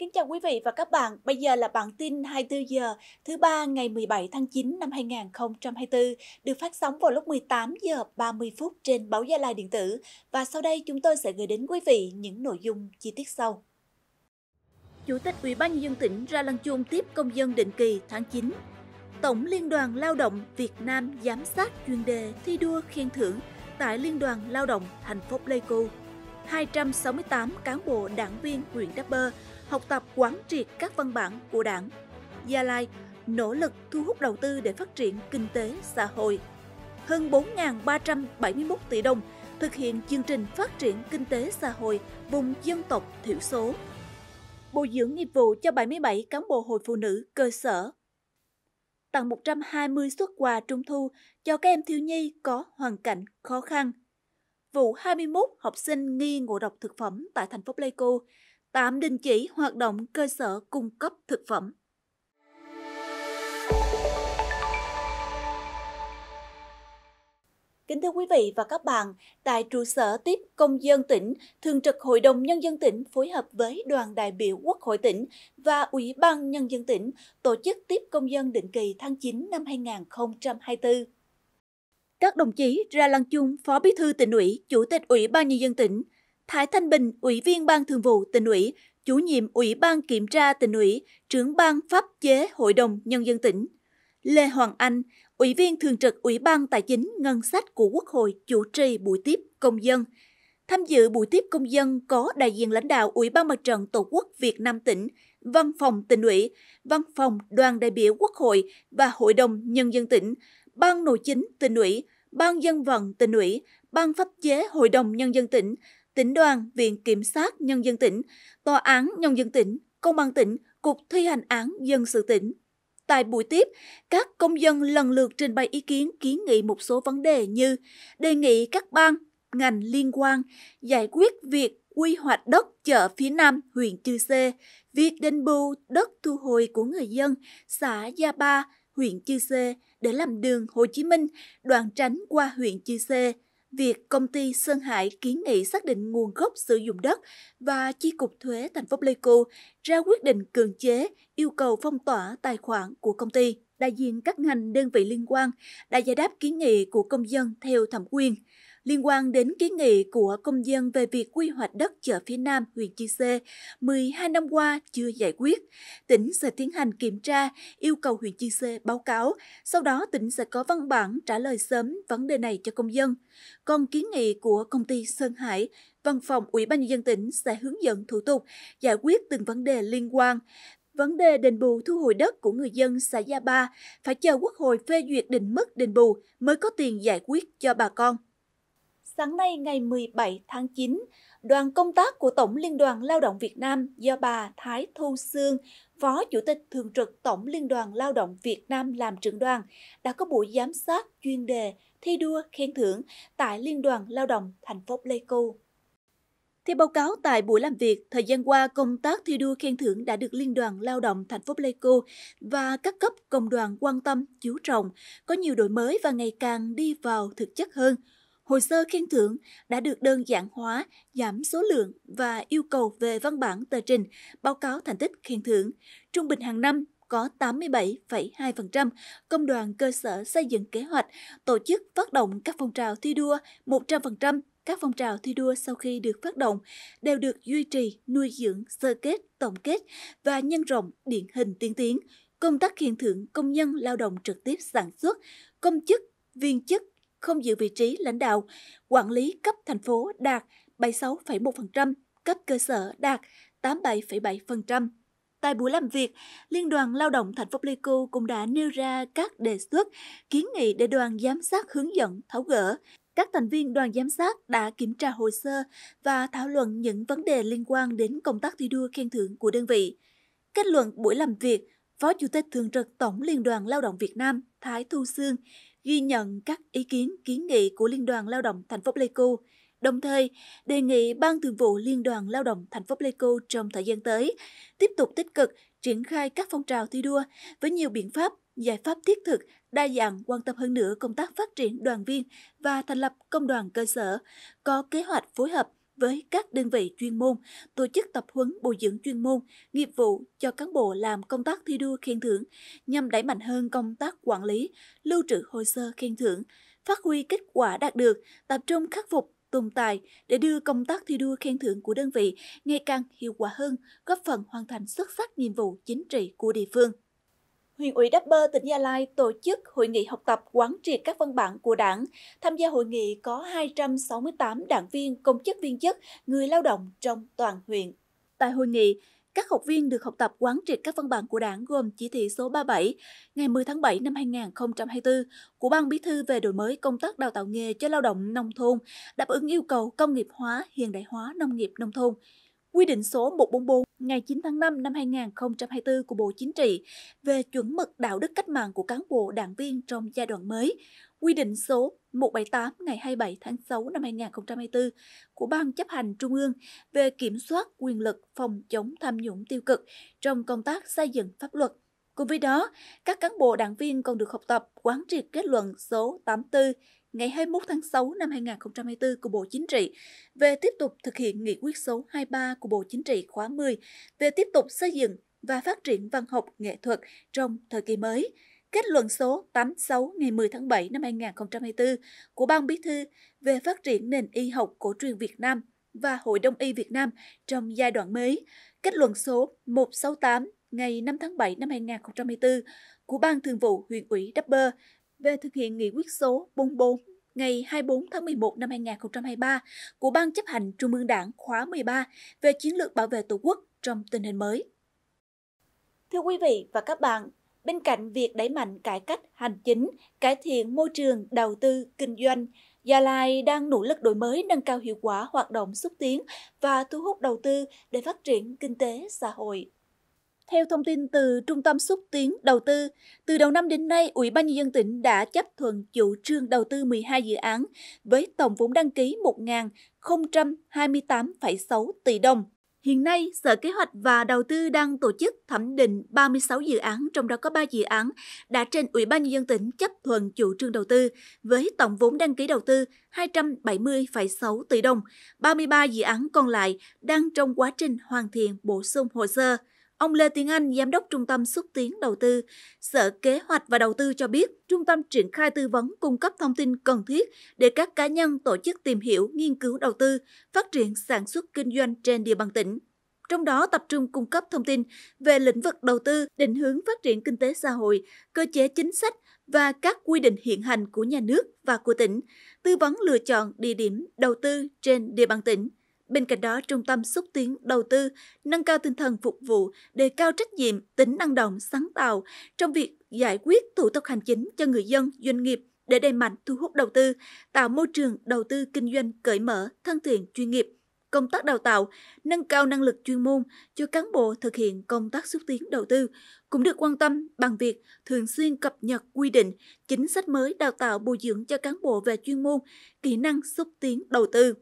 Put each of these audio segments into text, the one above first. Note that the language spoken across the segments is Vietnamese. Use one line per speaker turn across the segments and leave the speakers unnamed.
kính chào quý vị và các bạn. Bây giờ là bản tin 24 giờ thứ ba ngày 17 tháng 9 năm 2024 được phát sóng vào lúc 18 giờ 30 phút trên báo Gia Lai điện tử và sau đây chúng tôi sẽ gửi đến quý vị những nội dung chi tiết sau. Chủ tịch Ủy ban nhân dân tỉnh ra lăng chuông tiếp công dân định kỳ tháng 9. Tổng Liên đoàn Lao động Việt Nam giám sát chuyên đề thi đua khen thưởng tại Liên đoàn Lao động thành phố Pleiku 268 cán bộ đảng viên huyện Đắk Bơ học tập quán triệt các văn bản của đảng. Gia Lai nỗ lực thu hút đầu tư để phát triển kinh tế xã hội. Hơn 4.371 tỷ đồng thực hiện chương trình phát triển kinh tế xã hội vùng dân tộc thiểu số. Bồi dưỡng nghiệp vụ cho 77 cán bộ hội phụ nữ cơ sở. Tặng 120 xuất quà trung thu cho các em thiếu nhi có hoàn cảnh khó khăn. Vụ 21 học sinh nghi ngộ độc thực phẩm tại thành phố Pleiku tạm đình chỉ hoạt động cơ sở cung cấp thực phẩm. Kính thưa quý vị và các bạn, tại trụ sở tiếp công dân tỉnh, Thường trực Hội đồng Nhân dân tỉnh phối hợp với đoàn đại biểu Quốc hội tỉnh và Ủy ban Nhân dân tỉnh tổ chức tiếp công dân định kỳ tháng 9 năm 2024. Các đồng chí Ra Lăng Chung, Phó Bí thư tỉnh ủy, Chủ tịch Ủy ban Nhân dân tỉnh, Thái Thanh Bình, Ủy viên Ban Thường vụ tỉnh ủy, chủ nhiệm Ủy ban Kiểm tra tỉnh ủy, trưởng ban pháp chế Hội đồng Nhân dân tỉnh. Lê Hoàng Anh, Ủy viên Thường trực Ủy ban Tài chính Ngân sách của Quốc hội chủ trì buổi tiếp công dân. Tham dự buổi tiếp công dân có đại diện lãnh đạo Ủy ban Mặt trận Tổ quốc Việt Nam tỉnh, Văn phòng tỉnh ủy, Văn phòng đoàn đại biểu Quốc hội và Hội đồng Nhân dân tỉnh, Ban Nội chính tỉnh ủy, Ban dân vận tỉnh ủy, Ban pháp chế Hội đồng Nhân dân tỉnh, tỉnh đoàn, viện kiểm sát nhân dân tỉnh, tòa án nhân dân tỉnh, công an tỉnh, cục thi hành án dân sự tỉnh. Tại buổi tiếp, các công dân lần lượt trình bày ý kiến kiến nghị một số vấn đề như đề nghị các ban, ngành liên quan giải quyết việc quy hoạch đất chợ phía Nam huyện Chư Sê, việc đền bù đất thu hồi của người dân xã Gia Ba, huyện Chư Sê để làm đường Hồ Chí Minh, đoạn tránh qua huyện Chư Sê, việc công ty Sơn Hải kiến nghị xác định nguồn gốc sử dụng đất và chi cục thuế thành phố Pleiku ra quyết định cưỡng chế yêu cầu phong tỏa tài khoản của công ty. Đại diện các ngành đơn vị liên quan đã giải đáp kiến nghị của công dân theo thẩm quyền liên quan đến kiến nghị của công dân về việc quy hoạch đất chợ phía Nam huyện Chư Sê 12 năm qua chưa giải quyết. Tỉnh sẽ tiến hành kiểm tra, yêu cầu huyện Chi Sê báo cáo, sau đó tỉnh sẽ có văn bản trả lời sớm vấn đề này cho công dân. Còn kiến nghị của công ty Sơn Hải, Văn phòng Ủy ban nhân dân tỉnh sẽ hướng dẫn thủ tục giải quyết từng vấn đề liên quan. Vấn đề đền bù thu hồi đất của người dân xã Gia Ba phải chờ Quốc hội phê duyệt định mức đền bù mới có tiền giải quyết cho bà con sáng nay ngày 17 tháng 9, đoàn công tác của Tổng Liên đoàn Lao động Việt Nam do bà Thái Thu Sương, Phó Chủ tịch Thường trực Tổng Liên đoàn Lao động Việt Nam làm trưởng đoàn, đã có buổi giám sát chuyên đề thi đua khen thưởng tại Liên đoàn Lao động thành phố Pleiku. Theo báo cáo tại buổi làm việc, thời gian qua công tác thi đua khen thưởng đã được Liên đoàn Lao động thành phố Pleiku và các cấp công đoàn quan tâm, chú trọng, có nhiều đổi mới và ngày càng đi vào thực chất hơn – Hồ sơ khen thưởng đã được đơn giản hóa, giảm số lượng và yêu cầu về văn bản tờ trình, báo cáo thành tích khen thưởng. Trung bình hàng năm có 87,2% công đoàn cơ sở xây dựng kế hoạch tổ chức phát động các phong trào thi đua 100% các phong trào thi đua sau khi được phát động đều được duy trì, nuôi dưỡng, sơ kết, tổng kết và nhân rộng điển hình tiên tiến. Công tác khen thưởng công nhân lao động trực tiếp sản xuất, công chức, viên chức không giữ vị trí lãnh đạo, quản lý cấp thành phố đạt 76,1%, cấp cơ sở đạt 87,7%. Tại buổi làm việc, Liên đoàn Lao động thành phố Pleiku cũng đã nêu ra các đề xuất, kiến nghị để đoàn giám sát hướng dẫn tháo gỡ. Các thành viên đoàn giám sát đã kiểm tra hồ sơ và thảo luận những vấn đề liên quan đến công tác thi đua khen thưởng của đơn vị. Kết luận buổi làm việc, Phó Chủ tịch Thường trực Tổng Liên đoàn Lao động Việt Nam Thái Thu Sương ghi nhận các ý kiến kiến nghị của Liên đoàn Lao động thành phố Pleiku, đồng thời đề nghị Ban Thường vụ Liên đoàn Lao động thành phố Pleiku trong thời gian tới tiếp tục tích cực triển khai các phong trào thi đua với nhiều biện pháp, giải pháp thiết thực, đa dạng quan tâm hơn nữa công tác phát triển đoàn viên và thành lập công đoàn cơ sở, có kế hoạch phối hợp với các đơn vị chuyên môn, tổ chức tập huấn bồi dưỡng chuyên môn, nghiệp vụ cho cán bộ làm công tác thi đua khen thưởng nhằm đẩy mạnh hơn công tác quản lý, lưu trữ hồ sơ khen thưởng, phát huy kết quả đạt được, tập trung khắc phục tồn tại để đưa công tác thi đua khen thưởng của đơn vị ngày càng hiệu quả hơn, góp phần hoàn thành xuất sắc nhiệm vụ chính trị của địa phương huyện ủy Đắk Bơ, tỉnh Gia Lai tổ chức hội nghị học tập quán triệt các văn bản của đảng. Tham gia hội nghị có 268 đảng viên, công chức viên chức, người lao động trong toàn huyện. Tại hội nghị, các học viên được học tập quán triệt các văn bản của đảng gồm chỉ thị số 37 ngày 10 tháng 7 năm 2024 của Ban Bí thư về đổi mới công tác đào tạo nghề cho lao động nông thôn, đáp ứng yêu cầu công nghiệp hóa, hiện đại hóa nông nghiệp nông thôn, quy định số 144 ngày 9 tháng 5 năm 2024 của Bộ Chính trị về chuẩn mực đạo đức cách mạng của cán bộ đảng viên trong giai đoạn mới, quy định số 178 ngày 27 tháng 6 năm 2024 của Ban chấp hành Trung ương về kiểm soát quyền lực phòng chống tham nhũng tiêu cực trong công tác xây dựng pháp luật Cùng với đó, các cán bộ đảng viên còn được học tập quán triệt kết luận số 84 ngày 21 tháng 6 năm 2024 của Bộ Chính trị về tiếp tục thực hiện nghị quyết số 23 của Bộ Chính trị khóa 10 về tiếp tục xây dựng và phát triển văn học nghệ thuật trong thời kỳ mới, kết luận số 86 ngày 10 tháng 7 năm 2024 của Ban Bí thư về phát triển nền y học cổ truyền Việt Nam và Hội đồng y Việt Nam trong giai đoạn mới, kết luận số 168 ngày 5 tháng 7 năm 2024 của Ban Thường vụ huyện ủy Đắk Bơ về thực hiện nghị quyết số 44 ngày 24 tháng 11 năm 2023 của Ban chấp hành Trung ương Đảng khóa 13 về chiến lược bảo vệ Tổ quốc trong tình hình mới. Thưa quý vị và các bạn, bên cạnh việc đẩy mạnh cải cách hành chính, cải thiện môi trường đầu tư kinh doanh, Gia Lai đang nỗ lực đổi mới nâng cao hiệu quả hoạt động xúc tiến và thu hút đầu tư để phát triển kinh tế xã hội. Theo thông tin từ Trung tâm Xúc tiến Đầu tư, từ đầu năm đến nay, Ủy ban Nhân dân tỉnh đã chấp thuận chủ trương đầu tư 12 dự án với tổng vốn đăng ký 1.028,6 tỷ đồng. Hiện nay, Sở Kế hoạch và Đầu tư đang tổ chức thẩm định 36 dự án, trong đó có 3 dự án đã trên Ủy ban Nhân dân tỉnh chấp thuận chủ trương đầu tư với tổng vốn đăng ký đầu tư 270,6 tỷ đồng. 33 dự án còn lại đang trong quá trình hoàn thiện bổ sung hồ sơ. Ông Lê Tiến Anh, Giám đốc Trung tâm Xúc tiến Đầu tư, Sở Kế hoạch và Đầu tư cho biết, trung tâm triển khai tư vấn cung cấp thông tin cần thiết để các cá nhân tổ chức tìm hiểu, nghiên cứu đầu tư, phát triển sản xuất kinh doanh trên địa bàn tỉnh trong đó tập trung cung cấp thông tin về lĩnh vực đầu tư, định hướng phát triển kinh tế xã hội, cơ chế chính sách và các quy định hiện hành của nhà nước và của tỉnh, tư vấn lựa chọn địa điểm đầu tư trên địa bàn tỉnh, Bên cạnh đó, trung tâm xúc tiến đầu tư, nâng cao tinh thần phục vụ, đề cao trách nhiệm, tính năng động, sáng tạo trong việc giải quyết thủ tục hành chính cho người dân, doanh nghiệp để đẩy mạnh thu hút đầu tư, tạo môi trường đầu tư kinh doanh cởi mở, thân thiện, chuyên nghiệp. Công tác đào tạo, nâng cao năng lực chuyên môn cho cán bộ thực hiện công tác xúc tiến đầu tư cũng được quan tâm bằng việc thường xuyên cập nhật quy định, chính sách mới đào tạo bồi dưỡng cho cán bộ về chuyên môn, kỹ năng xúc tiến đầu tư.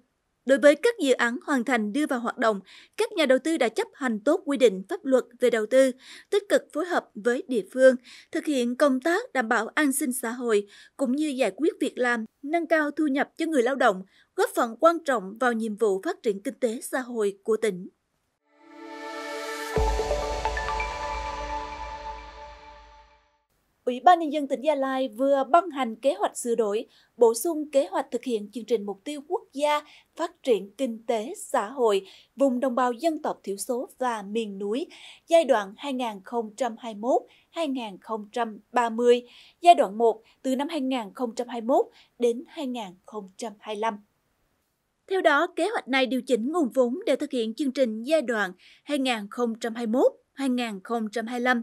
Đối với các dự án hoàn thành đưa vào hoạt động, các nhà đầu tư đã chấp hành tốt quy định pháp luật về đầu tư, tích cực phối hợp với địa phương, thực hiện công tác đảm bảo an sinh xã hội cũng như giải quyết việc làm, nâng cao thu nhập cho người lao động, góp phần quan trọng vào nhiệm vụ phát triển kinh tế xã hội của tỉnh. Ủy ban Nhân dân tỉnh Gia Lai vừa ban hành kế hoạch sửa đổi, bổ sung kế hoạch thực hiện chương trình mục tiêu quốc gia phát triển kinh tế xã hội vùng đồng bào dân tộc thiểu số và miền núi giai đoạn 2021-2030, giai đoạn 1 từ năm 2021 đến 2025. Theo đó, kế hoạch này điều chỉnh nguồn vốn để thực hiện chương trình giai đoạn 2021 2025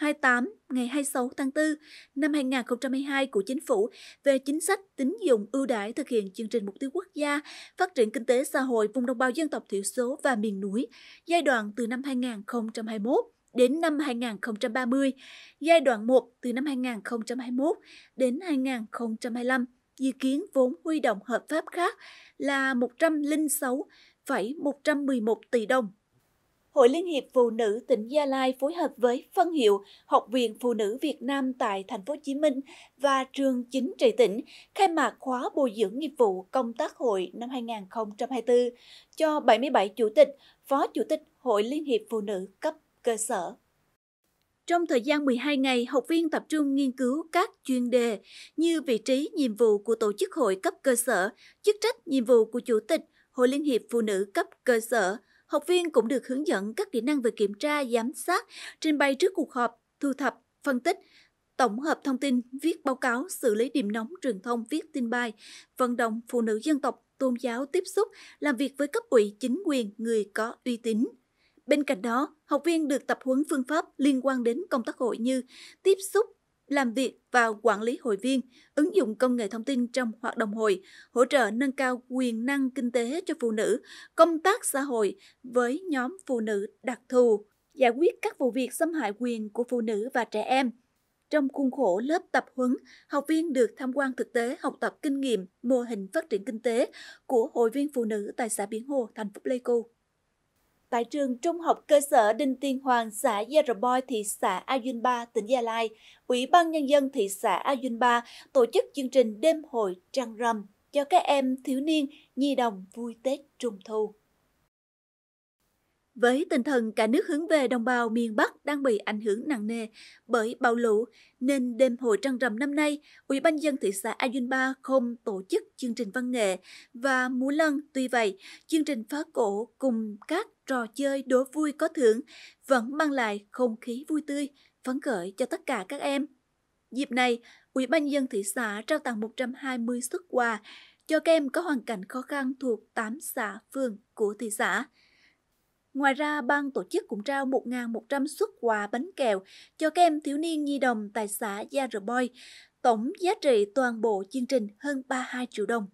28 ngày 26 tháng 4 năm 2022 của Chính phủ về chính sách tín dụng ưu đãi thực hiện chương trình mục tiêu quốc gia phát triển kinh tế xã hội vùng đồng bào dân tộc thiểu số và miền núi giai đoạn từ năm 2021 đến năm 2030, giai đoạn 1 từ năm 2021 đến 2025, dự kiến vốn huy động hợp pháp khác là 106,111 tỷ đồng Hội Liên hiệp Phụ nữ tỉnh Gia Lai phối hợp với phân hiệu Học viện Phụ nữ Việt Nam tại Thành phố Hồ Chí Minh và trường chính trị tỉnh khai mạc khóa bồi dưỡng nghiệp vụ công tác hội năm 2024 cho 77 chủ tịch, phó chủ tịch Hội Liên hiệp Phụ nữ cấp cơ sở. Trong thời gian 12 ngày, học viên tập trung nghiên cứu các chuyên đề như vị trí, nhiệm vụ của tổ chức hội cấp cơ sở, chức trách, nhiệm vụ của chủ tịch, Hội Liên hiệp Phụ nữ cấp cơ sở, Học viên cũng được hướng dẫn các kỹ năng về kiểm tra, giám sát, trình bày trước cuộc họp, thu thập, phân tích, tổng hợp thông tin, viết báo cáo, xử lý điểm nóng truyền thông, viết tin bài, vận động phụ nữ dân tộc, tôn giáo tiếp xúc, làm việc với cấp ủy chính quyền, người có uy tín. Bên cạnh đó, học viên được tập huấn phương pháp liên quan đến công tác hội như tiếp xúc, làm việc và quản lý hội viên, ứng dụng công nghệ thông tin trong hoạt động hội, hỗ trợ nâng cao quyền năng kinh tế cho phụ nữ, công tác xã hội với nhóm phụ nữ đặc thù, giải quyết các vụ việc xâm hại quyền của phụ nữ và trẻ em. Trong khuôn khổ lớp tập huấn, học viên được tham quan thực tế, học tập kinh nghiệm, mô hình phát triển kinh tế của hội viên phụ nữ tại xã Biển Hồ, thành phố Pleiku tại trường Trung học cơ sở Đinh Tiên Hoàng, xã Gia Boi, thị xã Ayunpa, tỉnh Gia Lai, Ủy ban Nhân dân thị xã Ayunpa tổ chức chương trình đêm hội trăng rằm cho các em thiếu niên, nhi đồng vui Tết Trung Thu. Với tinh thần cả nước hướng về đồng bào miền Bắc đang bị ảnh hưởng nặng nề bởi bão lũ, nên đêm hội trăng rằm năm nay, Ủy ban dân thị xã Ayunpa không tổ chức chương trình văn nghệ và múa lân. Tuy vậy, chương trình phá cổ cùng các trò chơi đố vui có thưởng vẫn mang lại không khí vui tươi, phấn khởi cho tất cả các em. Dịp này, Ủy ban dân thị xã trao tặng 120 xuất quà cho các em có hoàn cảnh khó khăn thuộc 8 xã phường của thị xã. Ngoài ra, ban tổ chức cũng trao 1.100 xuất quà bánh kẹo cho các em thiếu niên nhi đồng tại xã Gia Rờ Boy. Tổng giá trị toàn bộ chương trình hơn 32 triệu đồng.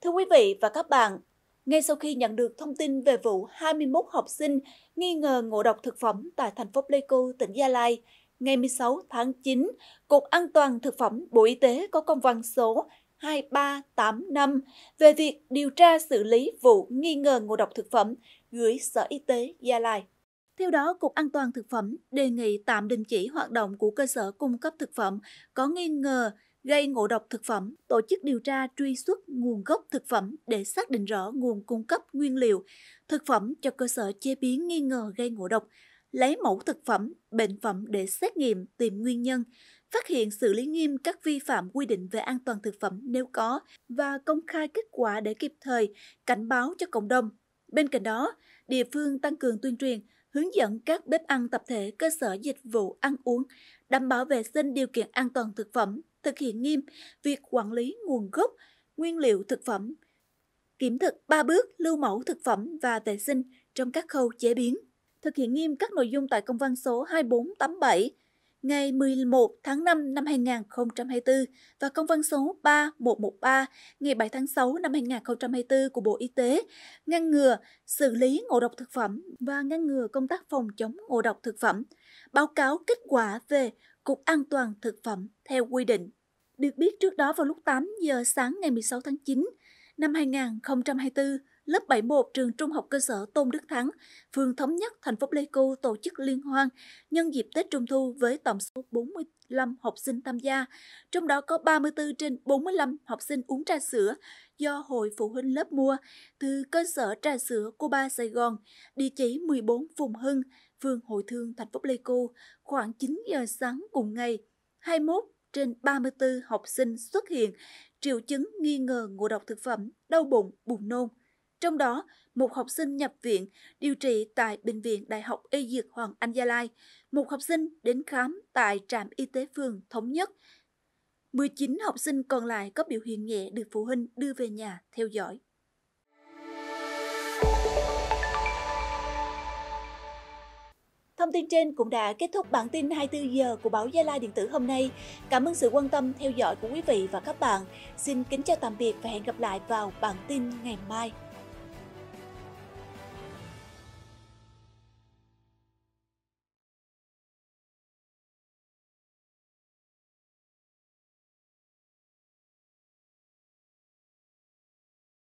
Thưa quý vị và các bạn, ngay sau khi nhận được thông tin về vụ 21 học sinh nghi ngờ ngộ độc thực phẩm tại thành phố Pleiku, tỉnh Gia Lai, ngày 16 tháng 9, Cục An toàn Thực phẩm Bộ Y tế có công văn số 2385 về việc điều tra xử lý vụ nghi ngờ ngộ độc thực phẩm gửi Sở Y tế Gia Lai. Theo đó, Cục An toàn Thực phẩm đề nghị tạm đình chỉ hoạt động của cơ sở cung cấp thực phẩm có nghi ngờ gây ngộ độc thực phẩm, tổ chức điều tra truy xuất nguồn gốc thực phẩm để xác định rõ nguồn cung cấp nguyên liệu, thực phẩm cho cơ sở chế biến nghi ngờ gây ngộ độc, lấy mẫu thực phẩm, bệnh phẩm để xét nghiệm tìm nguyên nhân, phát hiện xử lý nghiêm các vi phạm quy định về an toàn thực phẩm nếu có và công khai kết quả để kịp thời cảnh báo cho cộng đồng. Bên cạnh đó, địa phương tăng cường tuyên truyền, hướng dẫn các bếp ăn tập thể, cơ sở dịch vụ ăn uống, đảm bảo vệ sinh điều kiện an toàn thực phẩm, thực hiện nghiêm việc quản lý nguồn gốc, nguyên liệu thực phẩm, kiểm thực ba bước lưu mẫu thực phẩm và vệ sinh trong các khâu chế biến. Thực hiện nghiêm các nội dung tại công văn số 2487 ngày 11 tháng 5 năm 2024 và công văn số 3113 ngày 7 tháng 6 năm 2024 của Bộ Y tế ngăn ngừa, xử lý ngộ độc thực phẩm và ngăn ngừa công tác phòng chống ngộ độc thực phẩm, báo cáo kết quả về Cục An toàn Thực phẩm theo quy định. Được biết trước đó vào lúc 8 giờ sáng ngày 16 tháng 9 năm 2024, lớp 71 trường Trung học cơ sở Tôn Đức Thắng, phường Thống Nhất, thành phố Pleiku tổ chức liên hoan nhân dịp Tết Trung thu với tổng số 45 học sinh tham gia, trong đó có 34 trên 45 học sinh uống trà sữa do hội phụ huynh lớp mua từ cơ sở trà sữa Cuba Sài Gòn, địa chỉ 14 Phùng Hưng, phường Hội Thương, thành phố Pleiku, khoảng 9 giờ sáng cùng ngày. 21 trên 34 học sinh xuất hiện triệu chứng nghi ngờ ngộ độc thực phẩm, đau bụng, buồn nôn. Trong đó, một học sinh nhập viện điều trị tại Bệnh viện Đại học Y Dược Hoàng Anh Gia Lai, một học sinh đến khám tại trạm y tế phường Thống Nhất. 19 học sinh còn lại có biểu hiện nhẹ được phụ huynh đưa về nhà theo dõi. Thông tin trên cũng đã kết thúc bản tin 24 giờ của báo Gia Lai Điện tử hôm nay. Cảm ơn sự quan tâm theo dõi của quý vị và các bạn. Xin kính chào tạm biệt và hẹn gặp lại vào bản tin ngày mai.